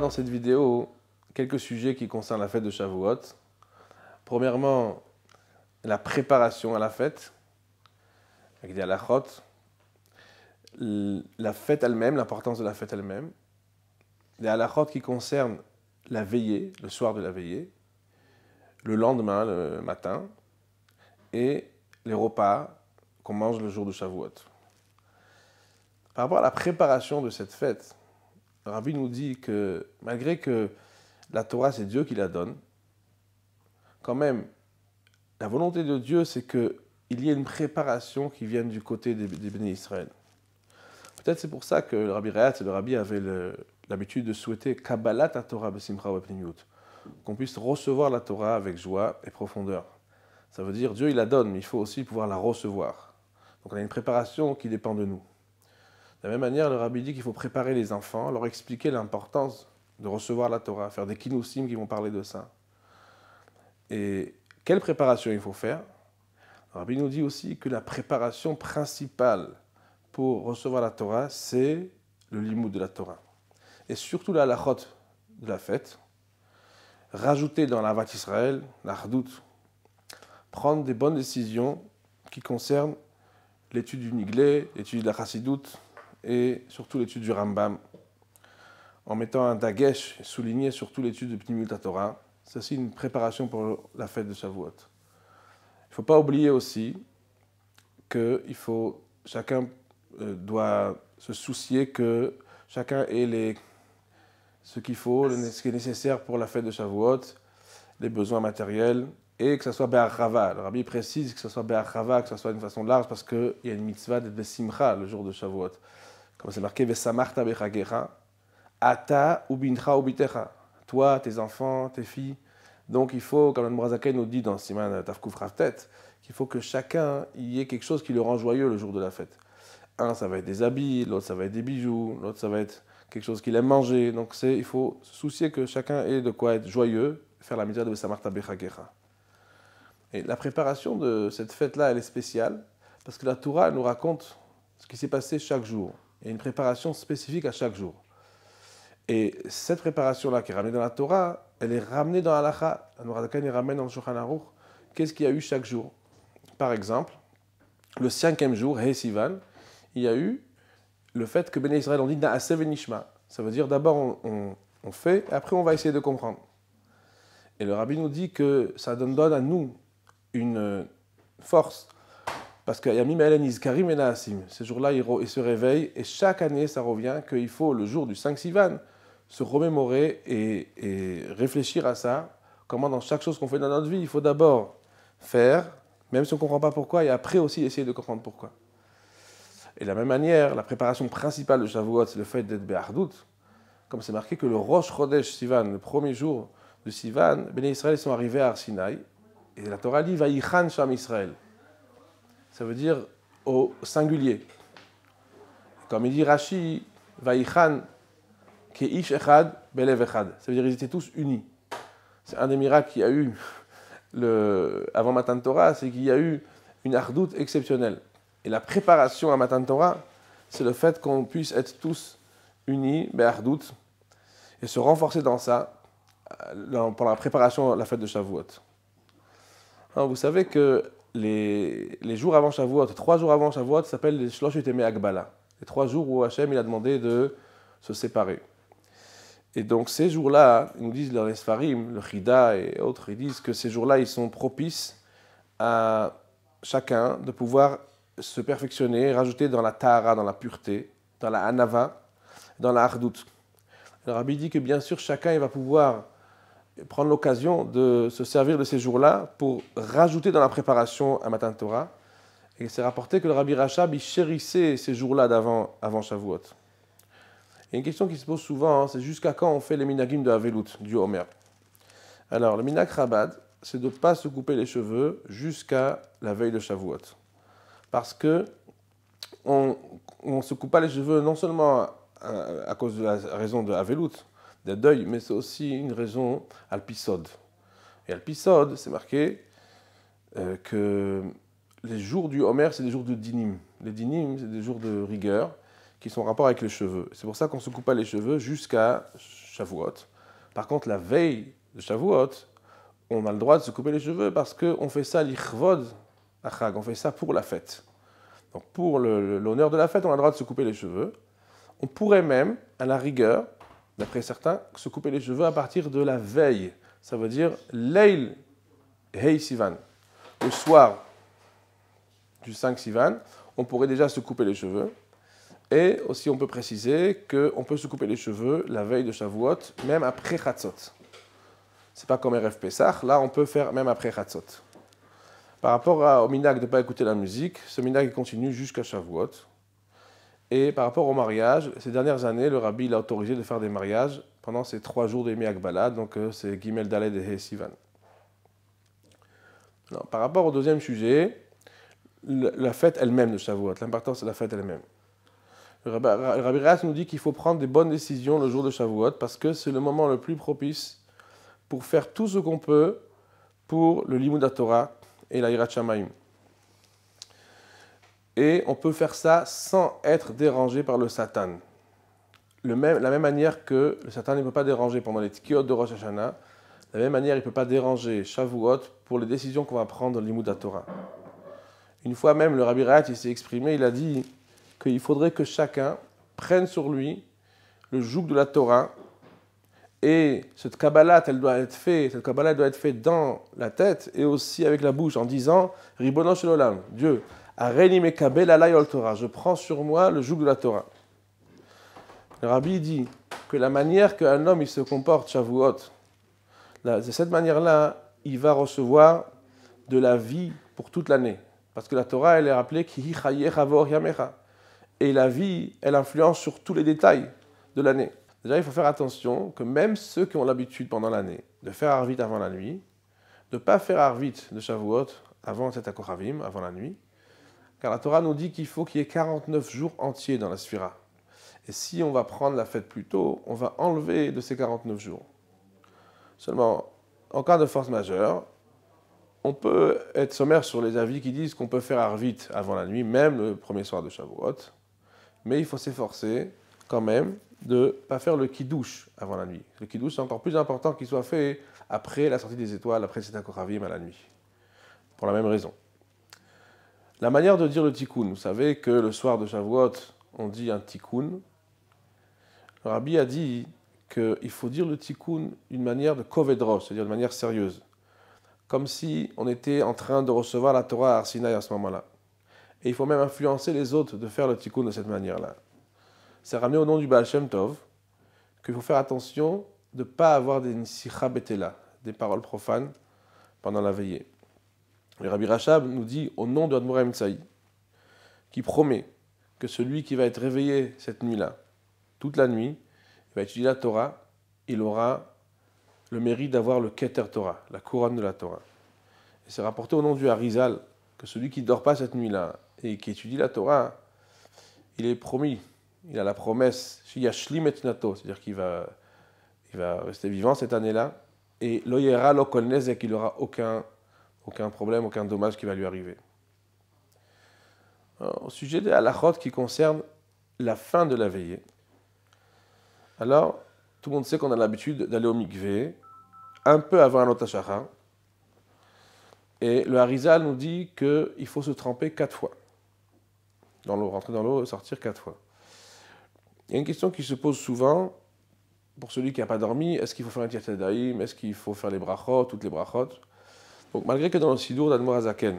dans cette vidéo quelques sujets qui concernent la fête de Shavuot. Premièrement, la préparation à la fête, avec des halachot, la fête elle-même, l'importance de la fête elle-même, des halachot qui concernent la veillée, le soir de la veillée, le lendemain, le matin, et les repas qu'on mange le jour de Shavuot. Par rapport à la préparation de cette fête, Rabbi nous dit que malgré que la Torah, c'est Dieu qui la donne, quand même, la volonté de Dieu, c'est qu'il y ait une préparation qui vienne du côté des, des bénis Israël. Peut-être c'est pour ça que le Rabbi Reat et le Rabbi avaient l'habitude de souhaiter Kabbalat à Torah qu'on puisse recevoir la Torah avec joie et profondeur. Ça veut dire Dieu, il la donne, mais il faut aussi pouvoir la recevoir. Donc on a une préparation qui dépend de nous. De la même manière, le rabbi dit qu'il faut préparer les enfants, leur expliquer l'importance de recevoir la Torah, faire des kinousim qui vont parler de ça. Et quelle préparation il faut faire Le rabbi nous dit aussi que la préparation principale pour recevoir la Torah, c'est le limout de la Torah. Et surtout la lachot de la fête, rajouter dans la Vat Israël, la prendre des bonnes décisions qui concernent l'étude du Niglé, l'étude de la Chassidoute, et surtout l'étude du Rambam, en mettant un dagesh souligné sur surtout l'étude de Pnimut Torah. aussi une préparation pour la fête de Shavuot. Il ne faut pas oublier aussi que il faut, chacun euh, doit se soucier que chacun ait les, ce qu'il faut, ce qui est nécessaire pour la fête de Shavuot, les besoins matériels, et que ce soit Be'achava. Le rabbi précise que ce soit Be'achava, que ce soit d'une façon large, parce qu'il y a une mitzvah de simcha le jour de Shavuot. Comme c'est marqué, Vesamarta bechagera, Ata ubincha ubitecha. Toi, tes enfants, tes filles. Donc il faut, comme le Mourazakai nous dit dans Siman Tafkouf Raftet, qu'il faut que chacun y ait quelque chose qui le rend joyeux le jour de la fête. Un, ça va être des habits, l'autre, ça va être des bijoux, l'autre, ça va être quelque chose qu'il aime manger. Donc c'est, il faut se soucier que chacun ait de quoi être joyeux, faire la misère de Vesamarta Bechagera. Et la préparation de cette fête-là, elle est spéciale, parce que la Torah, nous raconte ce qui s'est passé chaque jour. Il y a une préparation spécifique à chaque jour. Et cette préparation-là qui est ramenée dans la Torah, elle est ramenée dans Halacha. elle est ramenée dans le Shulchan Aruch qu'est-ce qu'il y a eu chaque jour. Par exemple, le cinquième jour, Hey Sivan, il y a eu le fait que Béné Israël, ont dit à Venishma. Ça veut dire d'abord on, fait, et après on va essayer de comprendre. Et le rabbi nous dit que ça donne, donne à nous une euh, force parce que Yamim Karim et Naasim, ces jours-là, ils se réveillent et chaque année, ça revient qu'il faut, le jour du 5 Sivan, se remémorer et, réfléchir à ça. Comment, dans chaque chose qu'on fait dans notre vie, il faut d'abord faire, même si on ne comprend pas pourquoi, et après aussi essayer de comprendre pourquoi. Et de la même manière, la préparation principale de Shavuot, c'est le fait d'être Be'ardout. Comme c'est marqué que le Rosh Chodesh Sivan, le premier jour de Sivan, les Israël, sont arrivés à Arsinaï. Et la Torah dit Khan Sham Israël ça veut dire au singulier. Comme il dit Rashi, Vaïchan, ish Echad, Belev Echad. Ça veut dire qu'ils étaient tous unis. C'est un des miracles qu'il y a eu le, avant Matan Torah, c'est qu'il y a eu une ardoute exceptionnelle. Et la préparation à Matan Torah, c'est le fait qu'on puisse être tous unis, Be'ardout, et se renforcer dans ça pendant euh, la préparation à la fête de Shavuot. Hein, vous savez que les, jours avant Shavuot, trois jours avant Shavuot, s'appellent les Shlosh Yuteme Akbala. Les trois jours où Hachem il a demandé de se séparer. Et donc ces jours-là, ils nous disent dans les Sfarim, le Chida et autres, ils disent que ces jours-là, ils sont propices à chacun de pouvoir se perfectionner, rajouter dans la Tahara, dans la pureté, dans la Hanava, dans la Hardout. Alors Rabbi dit que bien sûr, chacun il va pouvoir prendre l'occasion de se servir de ces jours-là pour rajouter dans la préparation un matin de Torah. Et c'est rapporté que le Rabbi Rachab, il chérissait ces jours-là d'avant avant Shavuot. Et une question qui se pose souvent, hein, c'est jusqu'à quand on fait les minagim de Havelut, du Homer Alors, le minag Rabad, c'est de ne pas se couper les cheveux jusqu'à la veille de Shavuot. Parce que on ne se coupe pas les cheveux non seulement à, cause de la raison de Havelut, de deuil, mais c'est aussi une raison alpisode. Et alpisode, c'est marqué euh, que les jours du Homer, c'est des jours de dinim. Les dinim, c'est des jours de rigueur qui sont en rapport avec les cheveux. C'est pour ça qu'on se coupe pas les cheveux jusqu'à Shavuot. Par contre, la veille de Shavuot, on a le droit de se couper les cheveux parce qu'on fait ça l'ichvod achag, on fait ça pour la fête. Donc pour l'honneur de la fête, on a le droit de se couper les cheveux. On pourrait même, à la rigueur, d'après certains, se couper les cheveux à partir de la veille. Ça veut dire Leil Sivan. Le soir du 5 Sivan, on pourrait déjà se couper les cheveux. Et aussi, on peut préciser qu'on peut se couper les cheveux la veille de Shavuot, même après Chatzot. C'est pas comme RF Pesach, là on peut faire même après Chatzot. Par rapport au minak de ne pas écouter la musique, ce minak continue jusqu'à Shavuot. Et par rapport au mariage, ces dernières années, le rabbi l'a autorisé de faire des mariages pendant ces trois jours de Akbala, donc euh, c'est Gimel Daled et Sivan. par rapport au deuxième sujet, la fête elle-même de Shavuot, l'importance de la fête elle-même. Le rabbi, nous dit qu'il faut prendre des bonnes décisions le jour de Shavuot parce que c'est le moment le plus propice pour faire tout ce qu'on peut pour le Limoud Torah et la et on peut faire ça sans être dérangé par le Satan. la même manière que le Satan ne peut pas déranger pendant les Tkiot de Rosh Hashanah, la même manière, il ne peut pas déranger Shavuot pour les décisions qu'on va prendre dans Torah. Une fois même, le Rabbi Rat, il s'est exprimé, il a dit qu'il faudrait que chacun prenne sur lui le joug de la Torah et cette Kabbalah, elle doit être faite, cette doit être faite dans la tête et aussi avec la bouche en disant Ribono l'Olam Dieu, je prends sur moi le joug de la Torah. Le rabbi dit que la manière qu'un homme il se comporte, Shavuot, de cette manière-là, il va recevoir de la vie pour toute l'année. Parce que la Torah, elle est rappelée qui Et la vie, elle influence sur tous les détails de l'année. Déjà, il faut faire attention que même ceux qui ont l'habitude pendant l'année de faire Arvit avant la nuit, de ne pas faire Arvit de Shavuot avant cet Akoravim, avant la nuit, car la Torah nous dit qu'il faut qu'il y ait 49 jours entiers dans la Sphira. Et si on va prendre la fête plus tôt, on va enlever de ces 49 jours. Seulement, en cas de force majeure, on peut être sommaire sur les avis qui disent qu'on peut faire Arvit avant la nuit, même le premier soir de Shavuot. Mais il faut s'efforcer quand même de ne pas faire le kidouche avant la nuit. Le kidouche, c'est encore plus important qu'il soit fait après la sortie des étoiles, après cette ravim à la nuit. Pour la même raison. La manière de dire le tikkun, vous savez que le soir de Shavuot, on dit un tikkun. Rabbi a dit qu'il faut dire le tikkun d'une manière de kovedros, c'est-à-dire de manière sérieuse. Comme si on était en train de recevoir la Torah à Arsinaï à ce moment-là. Et il faut même influencer les autres de faire le tikkun de cette manière-là. C'est ramené au nom du Baal Shem Tov qu'il faut faire attention de ne pas avoir des nisicha des paroles profanes pendant la veillée. Le Rabbi Rachab nous dit au nom de Admor Tsaï, qui promet que celui qui va être réveillé cette nuit-là, toute la nuit, il va étudier la Torah, il aura le mérite d'avoir le Keter Torah, la couronne de la Torah. Et c'est rapporté au nom du Harizal que celui qui ne dort pas cette nuit-là et qui étudie la Torah, il est promis, il a la promesse, c'est-à-dire qu'il va, il va rester vivant cette année-là, et Loyera Lokolnez et qu'il n'aura aucun aucun problème, aucun dommage qui va lui arriver. au sujet des halachot qui concerne la fin de la veillée, alors tout le monde sait qu'on a l'habitude d'aller au mikvé, un peu avant Anotashara. Et le Harizal nous dit qu'il faut se tremper quatre fois. Dans l'eau, rentrer dans l'eau, sortir quatre fois. Il y a une question qui se pose souvent pour celui qui n'a pas dormi est-ce qu'il faut faire un tirtadaïm Est-ce qu'il faut faire les brachot, toutes les brachot donc malgré que dans le Sidour d'Admorazaken,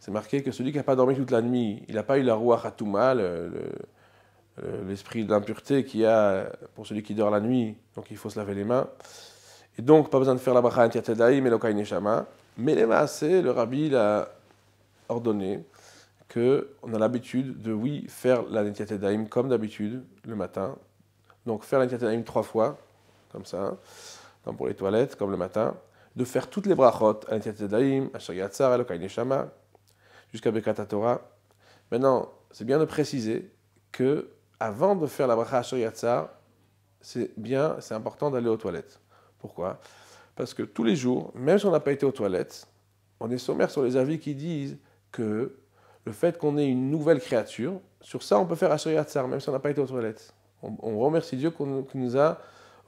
c'est marqué que celui qui n'a pas dormi toute la nuit, il n'a pas eu la ruachatouma, l'esprit de l'impureté d'impureté qu'il y a pour celui qui dort la nuit, donc il faut se laver les mains. Et donc, pas besoin de faire la bracha mais et neshama. Mais les masses, le rabbi l'a ordonné qu'on a l'habitude de, oui, faire la netiatadaïm comme d'habitude le matin. Donc, faire la netiatadaïm trois fois, comme ça, hein, pour les toilettes, comme le matin de faire toutes les brachot, jusqu'à Bekat Maintenant, c'est bien de préciser que avant de faire la bracha c'est bien, c'est important d'aller aux toilettes. Pourquoi Parce que tous les jours, même si on n'a pas été aux toilettes, on est sommaire sur les avis qui disent que le fait qu'on ait une nouvelle créature, sur ça on peut faire Asher Yatzar, même si on n'a pas été aux toilettes. On, remercie Dieu qu'on nous a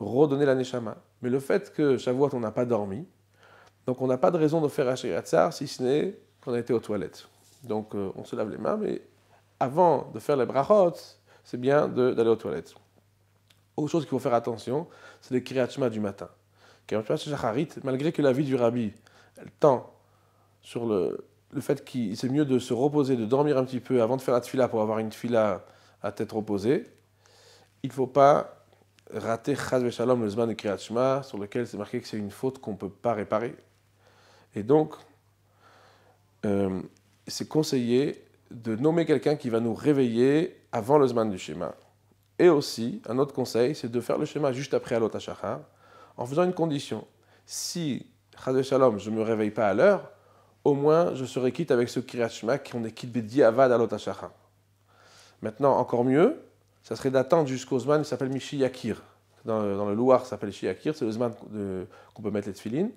redonner la neshama. Mais le fait que Shavuot, on n'a pas dormi, donc on n'a pas de raison de faire Asher si ce n'est qu'on a été aux toilettes. Donc euh, on se lave les mains, mais avant de faire les brachot, c'est bien d'aller aux toilettes. Autre chose qu'il faut faire attention, c'est les kriyachma du matin. Kriyachma shacharit, malgré que la vie du rabbi elle tend sur le, le fait qu'il c'est mieux de se reposer, de dormir un petit peu avant de faire la tfila pour avoir une tfila à tête reposée, il ne faut pas Rater Chaz Shalom le Zman de Kriyat Shema, sur lequel c'est marqué que c'est une faute qu'on ne peut pas réparer. Et donc, euh, c'est conseillé de nommer quelqu'un qui va nous réveiller avant le Zman du Shema. Et aussi, un autre conseil, c'est de faire le Shema juste après Alot Hashachar, en faisant une condition. Si, Chaz Shalom, je ne me réveille pas à l'heure, au moins je serai quitte avec ce Kriyat Shema qu'on est quitte Bedi Avad Alot Hashachar. Maintenant, encore mieux, ça serait d'attendre jusqu'au Zman Il s'appelle Mishiyakir. Dans dans le Loir, ça s'appelle Michi-Yakir. c'est le Zman qu'on peut mettre les tefilines.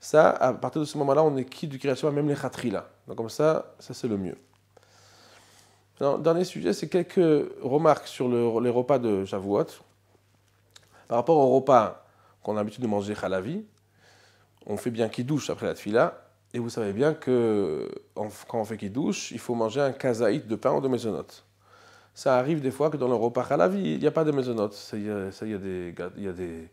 Ça, à partir de ce moment-là, on est quitte du création même les khatrila. Donc, comme ça, ça c'est le mieux. dernier sujet, c'est quelques remarques sur les repas de Shavuot. Par rapport au repas qu'on a l'habitude de manger vie, on fait bien qu'il douche après la Tfila. Et vous savez bien que quand on fait qu'il douche, il faut manger un kazaït de pain ou de Maisonotte ça arrive des fois que dans le repas à la vie, il n'y a pas de maisonnote. Ça, il y a, des, il y a des,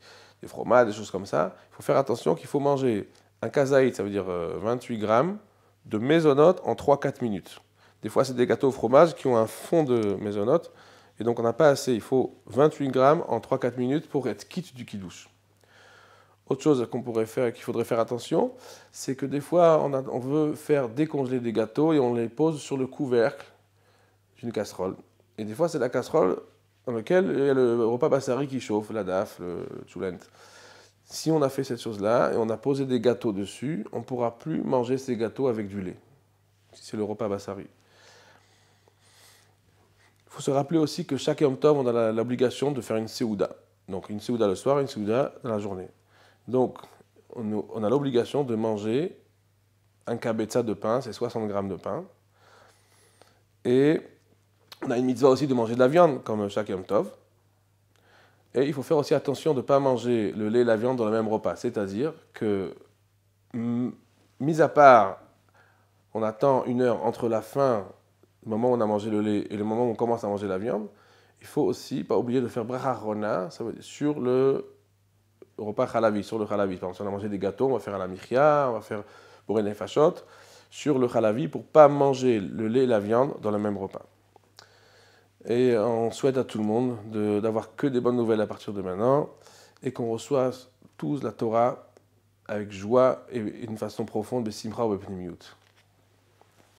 fromages, des choses comme ça. Il faut faire attention qu'il faut manger un kazaït, ça veut dire 28 euh, grammes, de maisonnote en 3-4 minutes. Des fois, c'est des gâteaux au fromage qui ont un fond de maisonnote Et donc, on n'a pas assez. Il faut 28 grammes en 3-4 minutes pour être quitte du kidouche. Autre chose qu'on pourrait faire, qu'il faudrait faire attention, c'est que des fois, on, on veut faire décongeler des gâteaux et on les pose sur le couvercle d'une casserole. Et des fois, c'est la casserole dans laquelle il y a le repas bassari qui chauffe, la daf, le tchoulent. Si on a fait cette chose-là et on a posé des gâteaux dessus, on ne pourra plus manger ces gâteaux avec du lait. C'est le repas bassari. Il faut se rappeler aussi que chaque octobre, on a l'obligation de faire une Seouda. Donc une Seouda le soir et une Seouda dans la journée. Donc on a l'obligation de manger un kabetza de pain, c'est 60 grammes de pain. Et on a une mitzvah aussi de manger de la viande, comme chaque Yom Tov. Et il faut faire aussi attention de ne pas manger le lait et la viande dans le même repas. C'est-à-dire que, mis à part, on attend une heure entre la fin, le moment où on a mangé le lait et le moment où on commence à manger la viande, il faut aussi pas oublier de faire bracharona sur le repas halavi, sur le halavi. Par exemple, si on a mangé des gâteaux, on va faire à la michia, on va faire bourré nefashot, sur le halavi pour pas manger le lait et la viande dans le même repas. Et on souhaite à tout le monde d'avoir que des bonnes nouvelles à partir de maintenant et qu'on reçoive tous la Torah avec joie et une façon profonde, simra ou Epnimiut.